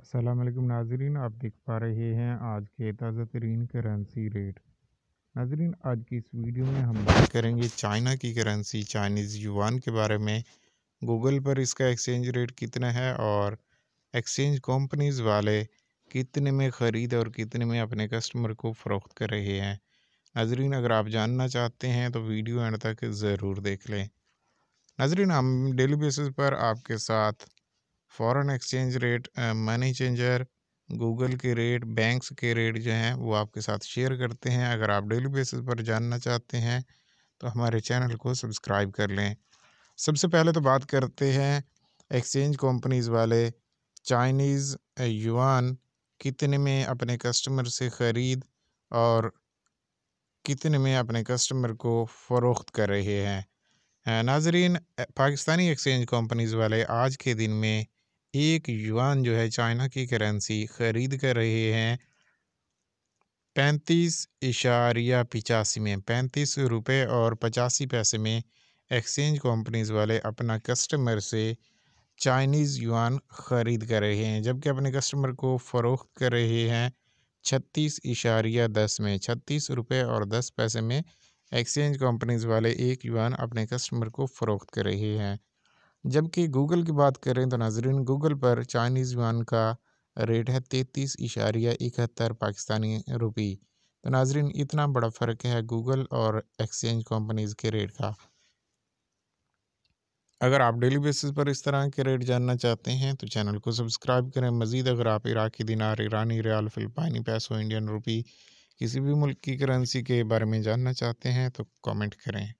असलम नाजरीन आप देख पा रहे हैं आज के ताज़ा तरीन करेंसी रेट नाजरीन आज की इस वीडियो में हम बात करेंगे चाइना की करेंसी चाइनीज़ युवान के बारे में गूगल पर इसका एक्सचेंज रेट कितना है और एक्सचेंज कंपनीज़ वाले कितने में ख़रीद और कितने में अपने कस्टमर को फ़रोख्त कर रहे हैं नाजरीन अगर आप जानना चाहते हैं तो वीडियो एंड तक ज़रूर देख लें नाजरीन हम डेली बेसिस पर आपके साथ foreign exchange rate money changer Google के रेट बैंक्स के रेट जो हैं वो आपके साथ शेयर करते हैं अगर आप डेली बेसिस पर जानना चाहते हैं तो हमारे चैनल को सब्सक्राइब कर लें सबसे पहले तो बात करते हैं एक्सचेंज कंपनीज वाले चाइनीज़ युआन कितने में अपने कस्टमर से ख़रीद और कितने में अपने कस्टमर को फ़रोख्त कर रहे हैं नाजरीन पाकिस्तानी एक्सचेंज कंपनीज़ वाले आज के दिन में एक युआन जो है चाइना की करेंसी खरीद कर रहे हैं पैंतीस इशारिया पिचासी में पैंतीस रुपये और पचासी पैसे में एक्सचेंज कंपनीज वाले अपना कस्टमर से चाइनीज़ युआन ख़रीद कर रहे हैं जबकि अपने कस्टमर को फ़रोख्त कर रहे हैं छत्तीस इशारिया दस में छत्तीस रुपये और दस पैसे में एक्सचेंज कंपनीज वाले एक युआन अपने कस्टमर को फ़रोख्त कर रहे हैं जबकि गूगल की बात करें तो नाजरीन गूगल पर चाइनीज़ युआन का रेट है तैतीस इशारिया इकहत्तर पाकिस्तानी रुपी तो नाजरीन इतना बड़ा फ़र्क है गूगल और एक्सचेंज कंपनीज़ के रेट का अगर आप डेली बेसिस पर इस तरह के रेट जानना चाहते हैं तो चैनल को सब्सक्राइब करें मज़ीद अगर आप इराकी दिनार ईरानी रियाल फ़िलिपाइनी पैसों इंडियन रुपी किसी भी मुल्क की करेंसी के बारे में जानना चाहते हैं तो कमेंट करें